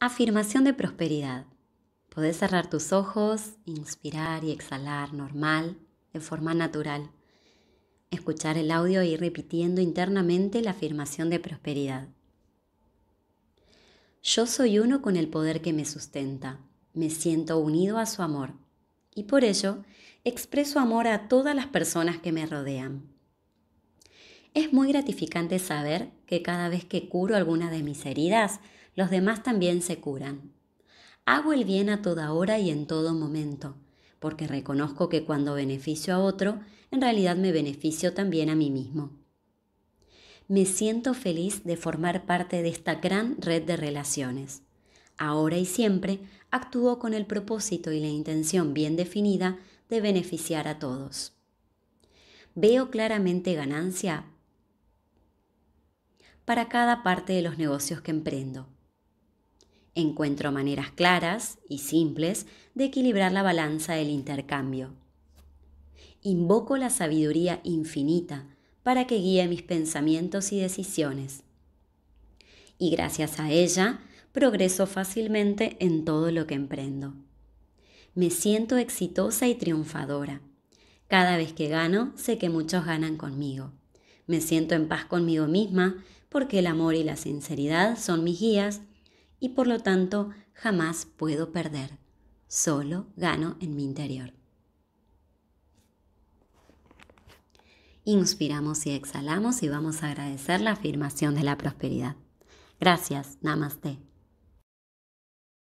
Afirmación de prosperidad. Podés cerrar tus ojos, inspirar y exhalar normal, de forma natural. Escuchar el audio y e ir repitiendo internamente la afirmación de prosperidad. Yo soy uno con el poder que me sustenta. Me siento unido a su amor. Y por ello, expreso amor a todas las personas que me rodean. Es muy gratificante saber que cada vez que curo alguna de mis heridas, los demás también se curan. Hago el bien a toda hora y en todo momento, porque reconozco que cuando beneficio a otro, en realidad me beneficio también a mí mismo. Me siento feliz de formar parte de esta gran red de relaciones. Ahora y siempre actúo con el propósito y la intención bien definida de beneficiar a todos. Veo claramente ganancia para cada parte de los negocios que emprendo. Encuentro maneras claras y simples de equilibrar la balanza del intercambio. Invoco la sabiduría infinita para que guíe mis pensamientos y decisiones. Y gracias a ella, progreso fácilmente en todo lo que emprendo. Me siento exitosa y triunfadora. Cada vez que gano, sé que muchos ganan conmigo. Me siento en paz conmigo misma porque el amor y la sinceridad son mis guías y por lo tanto jamás puedo perder. Solo gano en mi interior. Inspiramos y exhalamos y vamos a agradecer la afirmación de la prosperidad. Gracias, namaste.